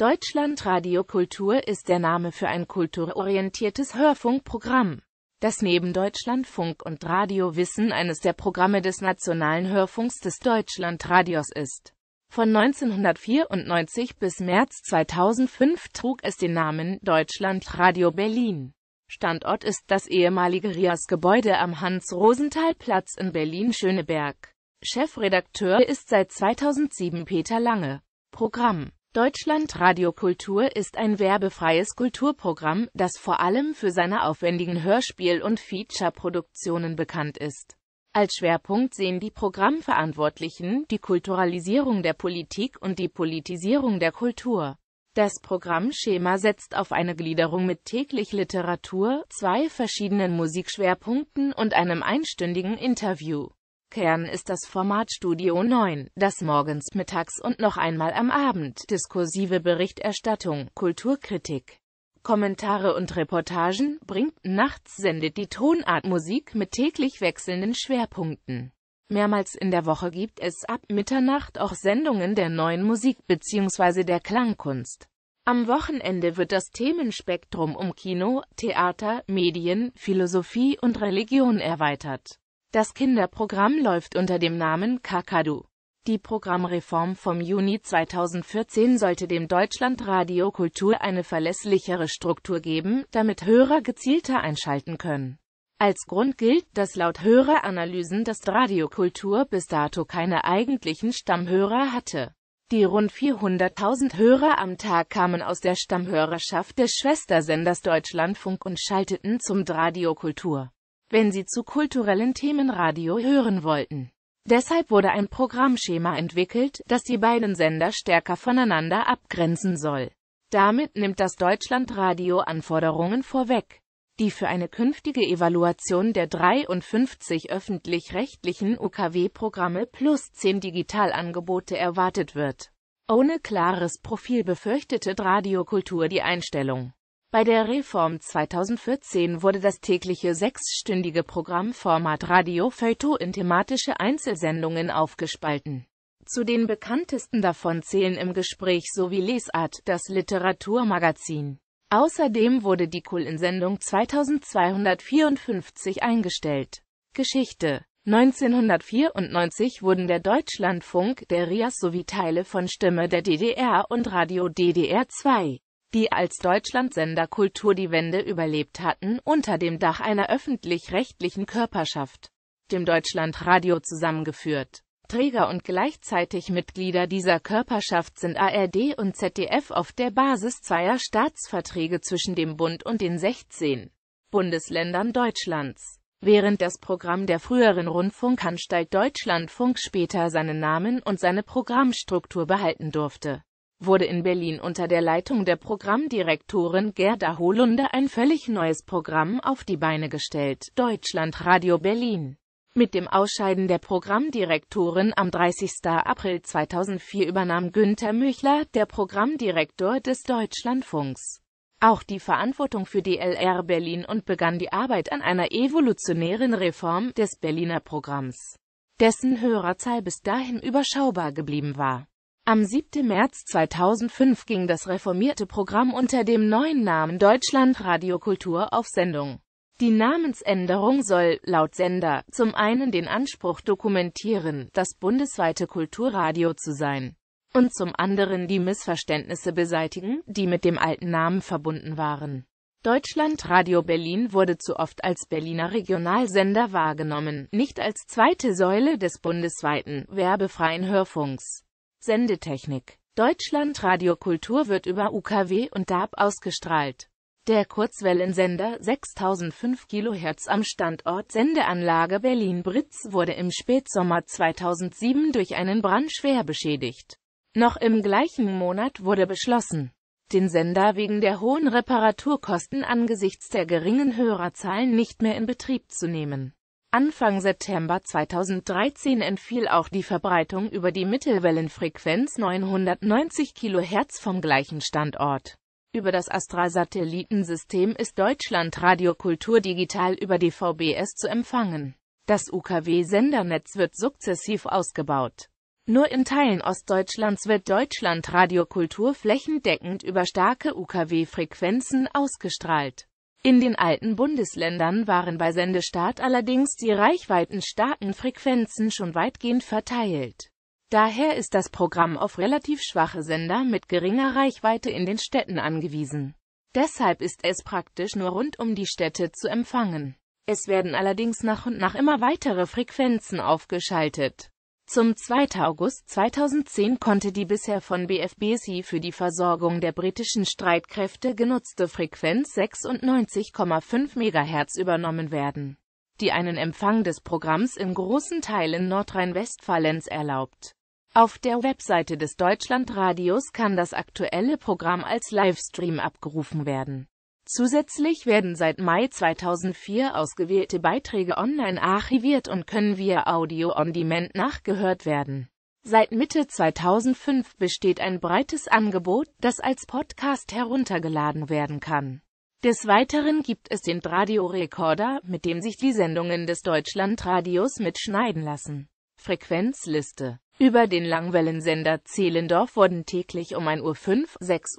Deutschlandradio Kultur ist der Name für ein kulturorientiertes Hörfunkprogramm, das neben Deutschlandfunk und Radio Wissen eines der Programme des Nationalen Hörfunks des Deutschlandradios ist. Von 1994 bis März 2005 trug es den Namen Deutschlandradio Berlin. Standort ist das ehemalige Rias-Gebäude am Hans-Rosenthal-Platz in Berlin-Schöneberg. Chefredakteur ist seit 2007 Peter Lange. Programm Deutschlandradio Kultur ist ein werbefreies Kulturprogramm, das vor allem für seine aufwendigen Hörspiel- und Feature-Produktionen bekannt ist. Als Schwerpunkt sehen die Programmverantwortlichen die Kulturalisierung der Politik und die Politisierung der Kultur. Das Programmschema setzt auf eine Gliederung mit täglich Literatur, zwei verschiedenen Musikschwerpunkten und einem einstündigen Interview. Kern ist das Format Studio 9, das morgens, mittags und noch einmal am Abend diskursive Berichterstattung, Kulturkritik, Kommentare und Reportagen bringt, nachts sendet die Tonart Musik mit täglich wechselnden Schwerpunkten. Mehrmals in der Woche gibt es ab Mitternacht auch Sendungen der neuen Musik bzw. der Klangkunst. Am Wochenende wird das Themenspektrum um Kino, Theater, Medien, Philosophie und Religion erweitert. Das Kinderprogramm läuft unter dem Namen Kakadu. Die Programmreform vom Juni 2014 sollte dem Deutschlandradio Kultur eine verlässlichere Struktur geben, damit Hörer gezielter einschalten können. Als Grund gilt, dass laut Höreranalysen das Radio Kultur bis dato keine eigentlichen Stammhörer hatte. Die rund 400.000 Hörer am Tag kamen aus der Stammhörerschaft des Schwestersenders Deutschlandfunk und schalteten zum Radio Kultur wenn sie zu kulturellen Themen Radio hören wollten. Deshalb wurde ein Programmschema entwickelt, das die beiden Sender stärker voneinander abgrenzen soll. Damit nimmt das Deutschlandradio Anforderungen vorweg, die für eine künftige Evaluation der 53 öffentlich-rechtlichen UKW-Programme plus 10 Digitalangebote erwartet wird. Ohne klares Profil befürchtete Radiokultur die Einstellung. Bei der Reform 2014 wurde das tägliche sechsstündige Programmformat Radio Feuilleton in thematische Einzelsendungen aufgespalten. Zu den bekanntesten davon zählen im Gespräch sowie Lesart, das Literaturmagazin. Außerdem wurde die Kulin-Sendung 2254 eingestellt. Geschichte 1994 wurden der Deutschlandfunk, der RIAS sowie Teile von Stimme der DDR und Radio DDR 2 die als Deutschlandsender Kultur die Wende überlebt hatten, unter dem Dach einer öffentlich-rechtlichen Körperschaft, dem Deutschlandradio zusammengeführt. Träger und gleichzeitig Mitglieder dieser Körperschaft sind ARD und ZDF auf der Basis zweier Staatsverträge zwischen dem Bund und den 16 Bundesländern Deutschlands. Während das Programm der früheren Rundfunkanstalt Deutschlandfunk später seinen Namen und seine Programmstruktur behalten durfte wurde in Berlin unter der Leitung der Programmdirektorin Gerda Holunde ein völlig neues Programm auf die Beine gestellt, Deutschland Radio Berlin. Mit dem Ausscheiden der Programmdirektorin am 30. April 2004 übernahm Günther Müchler, der Programmdirektor des Deutschlandfunks, auch die Verantwortung für die LR Berlin und begann die Arbeit an einer evolutionären Reform des Berliner Programms, dessen Hörerzahl bis dahin überschaubar geblieben war. Am 7. März 2005 ging das reformierte Programm unter dem neuen Namen Deutschlandradio Kultur auf Sendung. Die Namensänderung soll, laut Sender, zum einen den Anspruch dokumentieren, das bundesweite Kulturradio zu sein, und zum anderen die Missverständnisse beseitigen, die mit dem alten Namen verbunden waren. Deutschlandradio Berlin wurde zu oft als Berliner Regionalsender wahrgenommen, nicht als zweite Säule des bundesweiten, werbefreien Hörfunks. Sendetechnik. Deutschlandradio Kultur wird über UKW und DAB ausgestrahlt. Der Kurzwellensender 6005 kHz am Standort Sendeanlage Berlin-Britz wurde im Spätsommer 2007 durch einen Brand schwer beschädigt. Noch im gleichen Monat wurde beschlossen, den Sender wegen der hohen Reparaturkosten angesichts der geringen Hörerzahlen nicht mehr in Betrieb zu nehmen. Anfang September 2013 entfiel auch die Verbreitung über die Mittelwellenfrequenz 990 kHz vom gleichen Standort. Über das Astra-Satellitensystem ist Deutschland Radiokultur digital über die VBS zu empfangen. Das UKW-Sendernetz wird sukzessiv ausgebaut. Nur in Teilen Ostdeutschlands wird Deutschland Radiokultur flächendeckend über starke UKW-Frequenzen ausgestrahlt. In den alten Bundesländern waren bei Sendestart allerdings die Reichweiten starken Frequenzen schon weitgehend verteilt. Daher ist das Programm auf relativ schwache Sender mit geringer Reichweite in den Städten angewiesen. Deshalb ist es praktisch nur rund um die Städte zu empfangen. Es werden allerdings nach und nach immer weitere Frequenzen aufgeschaltet. Zum 2. August 2010 konnte die bisher von BFBC für die Versorgung der britischen Streitkräfte genutzte Frequenz 96,5 MHz übernommen werden, die einen Empfang des Programms in großen Teilen Nordrhein-Westfalens erlaubt. Auf der Webseite des Deutschlandradios kann das aktuelle Programm als Livestream abgerufen werden Zusätzlich werden seit Mai 2004 ausgewählte Beiträge online archiviert und können via Audio on Demand nachgehört werden. Seit Mitte 2005 besteht ein breites Angebot, das als Podcast heruntergeladen werden kann. Des Weiteren gibt es den Radiorekorder, mit dem sich die Sendungen des Deutschlandradios mitschneiden lassen. Frequenzliste über den Langwellensender Zehlendorf wurden täglich um 1.05 Uhr, 6.40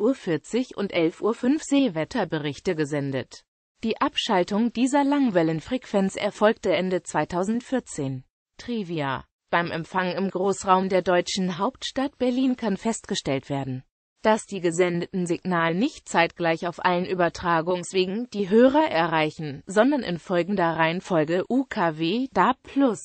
Uhr und 11.05 Uhr Seewetterberichte gesendet. Die Abschaltung dieser Langwellenfrequenz erfolgte Ende 2014. Trivia Beim Empfang im Großraum der deutschen Hauptstadt Berlin kann festgestellt werden, dass die gesendeten Signale nicht zeitgleich auf allen Übertragungswegen die Hörer erreichen, sondern in folgender Reihenfolge UKW, DAB+,